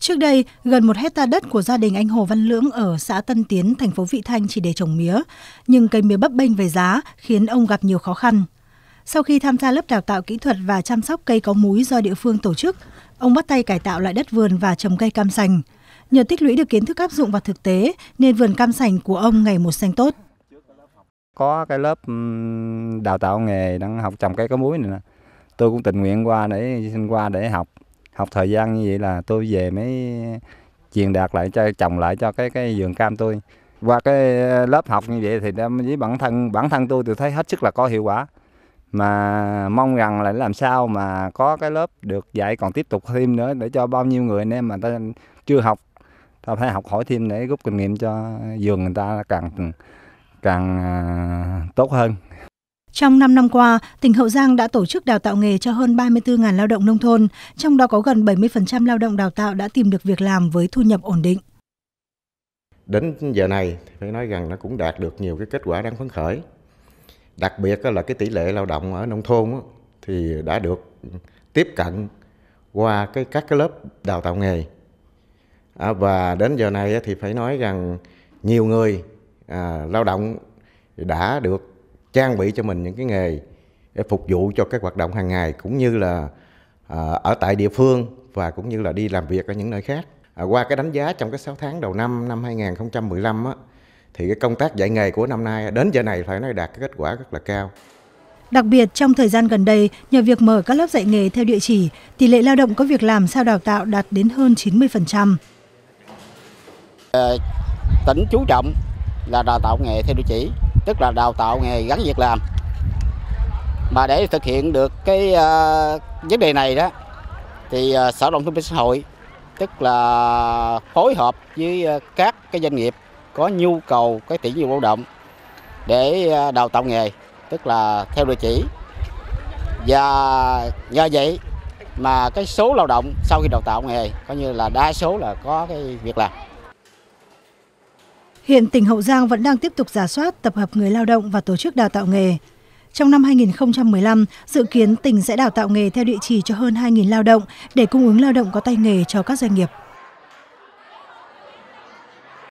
Trước đây, gần một hecta đất của gia đình anh Hồ Văn Lưỡng ở xã Tân Tiến, thành phố Vị Thanh chỉ để trồng mía, nhưng cây mía bấp bênh về giá khiến ông gặp nhiều khó khăn. Sau khi tham gia lớp đào tạo kỹ thuật và chăm sóc cây có múi do địa phương tổ chức, ông bắt tay cải tạo lại đất vườn và trồng cây cam sành. Nhờ tích lũy được kiến thức áp dụng vào thực tế nên vườn cam sành của ông ngày một xanh tốt. Có cái lớp đào tạo nghề đang học trồng cây có múi này nè. Tôi cũng tình nguyện qua để xin qua để học học thời gian như vậy là tôi về mới truyền đạt lại cho trồng lại cho cái cái vườn cam tôi qua cái lớp học như vậy thì với bản thân bản thân tôi tôi thấy hết sức là có hiệu quả mà mong rằng là làm sao mà có cái lớp được dạy còn tiếp tục thêm nữa để cho bao nhiêu người anh em mà ta chưa học ta phải học hỏi thêm để rút kinh nghiệm cho vườn người ta càng càng à, tốt hơn trong 5 năm qua, tỉnh Hậu Giang đã tổ chức đào tạo nghề cho hơn 34.000 lao động nông thôn, trong đó có gần 70% lao động đào tạo đã tìm được việc làm với thu nhập ổn định. Đến giờ này phải nói rằng nó cũng đạt được nhiều cái kết quả đáng phấn khởi. Đặc biệt là cái tỷ lệ lao động ở nông thôn thì đã được tiếp cận qua cái các cái lớp đào tạo nghề. À, và đến giờ này thì phải nói rằng nhiều người à, lao động đã được trang bị cho mình những cái nghề để phục vụ cho các hoạt động hàng ngày cũng như là à, ở tại địa phương và cũng như là đi làm việc ở những nơi khác. À, qua cái đánh giá trong cái 6 tháng đầu năm năm 2015 á, thì cái công tác dạy nghề của năm nay đến giờ này phải nói đạt cái kết quả rất là cao. Đặc biệt trong thời gian gần đây, nhờ việc mở các lớp dạy nghề theo địa chỉ, tỷ lệ lao động có việc làm sau đào tạo đạt đến hơn 90%. À, tỉnh chú trọng là đào tạo nghề theo địa chỉ tức là đào tạo nghề gắn việc làm mà để thực hiện được cái uh, vấn đề này đó thì uh, sở động thương binh xã hội tức là phối hợp với uh, các cái doanh nghiệp có nhu cầu cái tỷ dụng lao động để uh, đào tạo nghề tức là theo địa chỉ và do vậy mà cái số lao động sau khi đào tạo nghề coi như là đa số là có cái việc làm Hiện tỉnh Hậu Giang vẫn đang tiếp tục giả soát, tập hợp người lao động và tổ chức đào tạo nghề. Trong năm 2015, dự kiến tỉnh sẽ đào tạo nghề theo địa chỉ cho hơn 2.000 lao động để cung ứng lao động có tay nghề cho các doanh nghiệp.